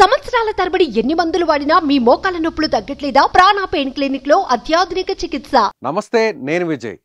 సంవత్సరాల తరబడి ఎన్ని మందులు వాడినా మీ మోకాల నొప్పులు తగ్గట్లేదా ప్రాణ పెయిన్ క్లినిక్ లో అత్యాధునిక చికిత్స నమస్తే నేను విజయ్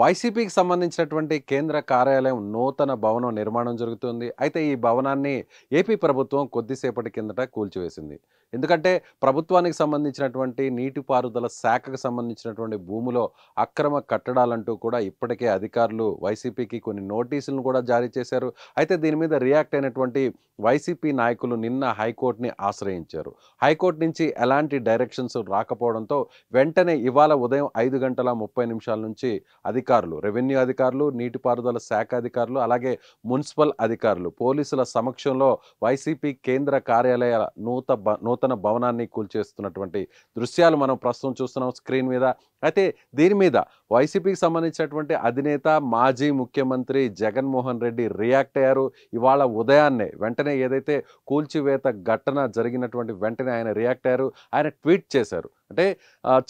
వైసీపీకి సంబంధించినటువంటి కేంద్ర కార్యాలయం నూతన భవనం నిర్మాణం జరుగుతుంది అయితే ఈ భవనాన్ని ఏపీ ప్రభుత్వం కొద్దిసేపటి కిందట కూల్చివేసింది ఎందుకంటే ప్రభుత్వానికి సంబంధించినటువంటి నీటిపారుదల శాఖకు సంబంధించినటువంటి భూములో అక్రమ కట్టడాలంటూ కూడా ఇప్పటికే అధికారులు వైసీపీకి కొన్ని నోటీసులను కూడా జారీ చేశారు అయితే దీని మీద రియాక్ట్ అయినటువంటి వైసీపీ నాయకులు నిన్న హైకోర్టుని ఆశ్రయించారు హైకోర్టు నుంచి ఎలాంటి డైరెక్షన్స్ రాకపోవడంతో వెంటనే ఇవాళ ఉదయం ఐదు గంటల ముప్పై నిమిషాల నుంచి అధికారులు రెవెన్యూ అధికారులు నీటిపారుదల శాఖ అధికారులు అలాగే మున్సిపల్ అధికారులు పోలీసుల సమక్షంలో వైసీపీ కేంద్ర కార్యాలయాల నూత నూత నూతన భవనాన్ని కూల్చేస్తున్నటువంటి దృశ్యాలు మనం ప్రస్తుతం చూస్తున్నాం స్క్రీన్ మీద అయితే దీని మీద వైసీపీకి సంబంధించినటువంటి అధినేత మాజీ ముఖ్యమంత్రి జగన్మోహన్ రెడ్డి రియాక్ట్ అయ్యారు ఇవాళ ఉదయాన్నే వెంటనే ఏదైతే కూల్చివేత ఘటన జరిగినటువంటి వెంటనే ఆయన రియాక్ట్ అయ్యారు ఆయన ట్వీట్ చేశారు అంటే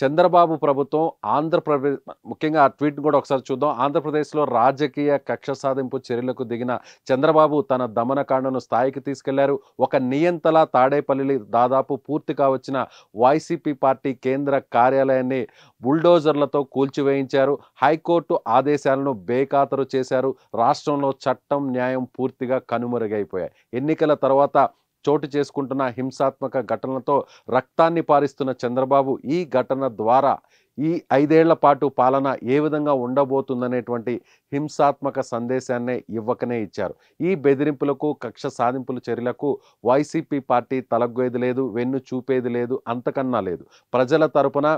చంద్రబాబు ప్రభుత్వం ఆంధ్రప్రదేశ్ ముఖ్యంగా ఆ ట్వీట్ని కూడా ఒకసారి చూద్దాం ఆంధ్రప్రదేశ్లో రాజకీయ కక్ష సాధింపు చర్యలకు దిగిన చంద్రబాబు తన దమనకాండను స్థాయికి తీసుకెళ్లారు ఒక నియంతల తాడేపల్లి దాదాపు పూర్తిగా వచ్చిన వైసీపీ పార్టీ కేంద్ర కార్యాలయాన్ని బుల్డోజర్లతో కూల్చివేయించారు హైకోర్టు ఆదేశాలను బేఖాతరు చేశారు రాష్ట్రంలో చట్టం న్యాయం పూర్తిగా కనుమరుగైపోయాయి ఎన్నికల తర్వాత చోటు చేసుకుంటున్న హింసాత్మక ఘటనలతో రక్తాన్ని పారిస్తున్న చంద్రబాబు ఈ ఘటన ద్వారా ఈ ఐదేళ్ల పాటు పాలన ఏ విధంగా ఉండబోతుందనేటువంటి హింసాత్మక సందేశాన్నే ఇవ్వకనే ఇచ్చారు ఈ బెదిరింపులకు కక్ష సాధింపుల చర్యలకు వైసీపీ పార్టీ తలగ్గేది లేదు వెన్ను చూపేది లేదు అంతకన్నా లేదు ప్రజల తరపున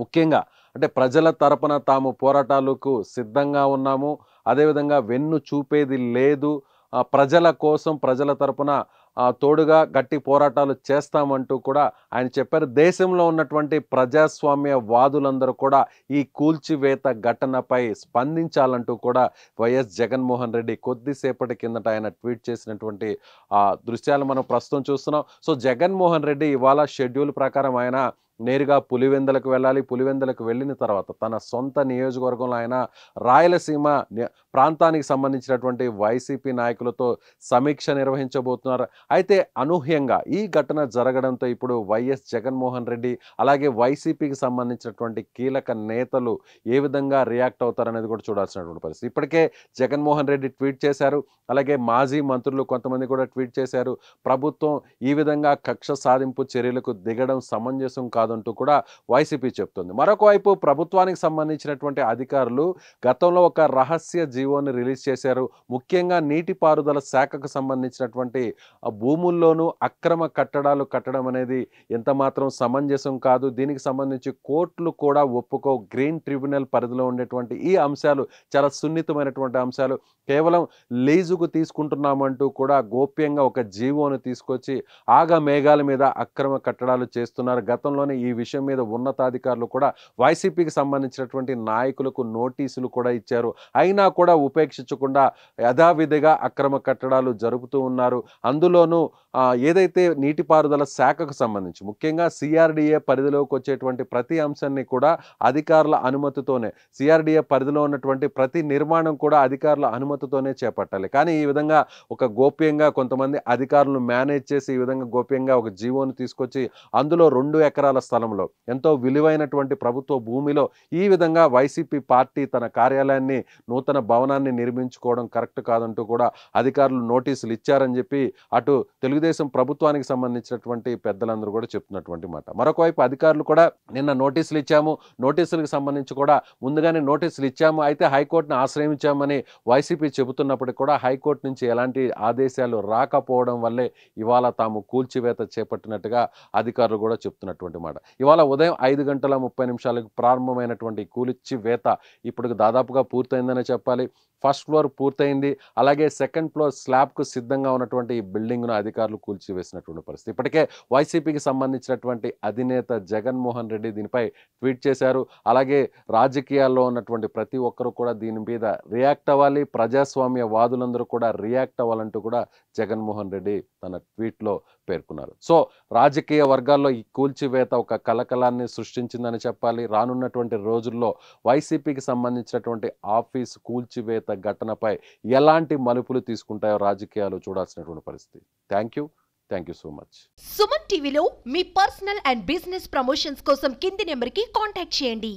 ముఖ్యంగా అంటే ప్రజల తరపున తాము పోరాటాలకు సిద్ధంగా ఉన్నాము అదేవిధంగా వెన్ను చూపేది లేదు ప్రజల కోసం ప్రజల తరపున తోడుగా గట్టి పోరాటాలు చేస్తామంటూ కూడా ఆయన చెప్పారు దేశంలో ఉన్నటువంటి ప్రజాస్వామ్య వాదులందరూ కూడా ఈ కూల్చివేత ఘటనపై స్పందించాలంటూ కూడా వైఎస్ జగన్మోహన్ రెడ్డి కొద్దిసేపటి కిందట ఆయన ట్వీట్ చేసినటువంటి ఆ దృశ్యాలు మనం ప్రస్తుతం చూస్తున్నాం సో జగన్మోహన్ రెడ్డి ఇవాళ షెడ్యూల్ ప్రకారం ఆయన నేరుగా పులివెందలకు వెళ్ళాలి పులివెందలకు వెళ్ళిన తర్వాత తన సొంత నియోజకవర్గంలో ఆయన రాయలసీమ ప్రాంతానికి సంబంధించినటువంటి వైసీపీ నాయకులతో సమీక్ష నిర్వహించబోతున్నారు అయితే అనూహ్యంగా ఈ ఘటన జరగడంతో ఇప్పుడు వైఎస్ జగన్మోహన్ రెడ్డి అలాగే వైసీపీకి సంబంధించినటువంటి కీలక నేతలు ఏ విధంగా రియాక్ట్ అవుతారనేది కూడా చూడాల్సినటువంటి పరిస్థితి ఇప్పటికే జగన్మోహన్ రెడ్డి ట్వీట్ చేశారు అలాగే మాజీ మంత్రులు కొంతమంది కూడా ట్వీట్ చేశారు ప్రభుత్వం ఈ విధంగా కక్ష సాధింపు చర్యలకు దిగడం సమంజసం కాదు కాదంటూ కూడా వైసీపీ చెప్తుంది మరొక వైపు ప్రభుత్వానికి సంబంధించినటువంటి అధికారులు గతంలో ఒక రహస్య జీవోని రిలీజ్ చేశారు ముఖ్యంగా నీటిపారుదల శాఖకు సంబంధించినటువంటి భూముల్లోనూ అక్రమ కట్టడాలు కట్టడం అనేది ఎంత మాత్రం సమంజసం కాదు దీనికి సంబంధించి కోర్టులు కూడా ఒప్పుకో గ్రీన్ ట్రిబ్యునల్ పరిధిలో ఉండేటువంటి ఈ అంశాలు చాలా సున్నితమైనటువంటి అంశాలు కేవలం లీజుకు తీసుకుంటున్నామంటూ కూడా గోప్యంగా ఒక జీవోను తీసుకొచ్చి ఆగ మేఘాల మీద అక్రమ కట్టడాలు చేస్తున్నారు గతంలోని కానీ ఈ విషయం మీద ఉన్నతాధికారులు కూడా వైసీపీకి సంబంధించినటువంటి నాయకులకు నోటీసులు కూడా ఇచ్చారు అయినా కూడా ఉపేక్షించకుండా యథావిధిగా అక్రమ కట్టడాలు జరుపుతూ ఉన్నారు అందులోనూ ఏదైతే నీటిపారుదల శాఖకు సంబంధించి ముఖ్యంగా సిఆర్డిఏ పరిధిలోకి వచ్చేటువంటి ప్రతి అంశాన్ని కూడా అధికారుల అనుమతితోనే సిఆర్డిఏ పరిధిలో ఉన్నటువంటి ప్రతి నిర్మాణం కూడా అధికారుల అనుమతితోనే చేపట్టాలి కానీ ఈ విధంగా ఒక గోప్యంగా కొంతమంది అధికారులను మేనేజ్ చేసి ఈ విధంగా గోప్యంగా ఒక జీవోను తీసుకొచ్చి అందులో రెండు ఎకరాల స్థలంలో ఎంతో విలువైనటువంటి ప్రభుత్వ భూమిలో ఈ విధంగా వైసీపీ పార్టీ తన కార్యాలయాన్ని నూతన భవనాన్ని నిర్మించుకోవడం కరెక్ట్ కాదంటూ కూడా అధికారులు నోటీసులు ఇచ్చారని చెప్పి అటు తెలుగుదేశం ప్రభుత్వానికి సంబంధించినటువంటి పెద్దలందరూ కూడా చెప్తున్నటువంటి మాట మరొకవైపు అధికారులు కూడా నిన్న నోటీసులు ఇచ్చాము నోటీసులకు సంబంధించి కూడా ముందుగానే నోటీసులు ఇచ్చాము అయితే హైకోర్టును ఆశ్రయించామని వైసీపీ చెబుతున్నప్పటికీ కూడా హైకోర్టు నుంచి ఎలాంటి ఆదేశాలు రాకపోవడం వల్లే ఇవాళ తాము కూల్చివేత చేపట్టినట్టుగా అధికారులు కూడా చెప్తున్నటువంటి మాట అన్నమాట ఇవాళ ఉదయం ఐదు గంటల ముప్పై నిమిషాలకు ప్రారంభమైనటువంటి కూలిచ్చి వేత ఇప్పటికి దాదాపుగా పూర్తయిందనే చెప్పాలి ఫస్ట్ ఫ్లోర్ పూర్తయింది అలాగే సెకండ్ ఫ్లోర్ స్లాబ్కు సిద్ధంగా ఉన్నటువంటి ఈ బిల్డింగ్ను అధికారులు కూల్చివేసినటువంటి పరిస్థితి ఇప్పటికే వైసీపీకి సంబంధించినటువంటి అధినేత జగన్మోహన్ రెడ్డి దీనిపై ట్వీట్ చేశారు అలాగే రాజకీయాల్లో ఉన్నటువంటి ప్రతి ఒక్కరూ కూడా దీని మీద రియాక్ట్ అవ్వాలి ప్రజాస్వామ్య వాదులందరూ కూడా రియాక్ట్ అవ్వాలంటూ కూడా జగన్మోహన్ రెడ్డి తన ట్వీట్లో పేర్కొన్నారు సో రాజకీయ వర్గాల్లో ఈ కూల్చివేత ఒక కలకలాన్ని సృష్టించిందని చెప్పాలి రానున్నటువంటి రోజుల్లో వైసీపీకి సంబంధించినటువంటి ఆఫీస్ కూల్చివేత ఘటనపై ఎలాంటి మలుపులు తీసుకుంటాయో రాజకీయాలు చూడాల్సినటువంటి పరిస్థితి thank you thank you so much Suman టీవీలో మీ పర్సనల్ అండ్ బిజినెస్ ప్రమోషన్స్ కోసం కింది నెంబర్కి కాంటాక్ట్ చేయండి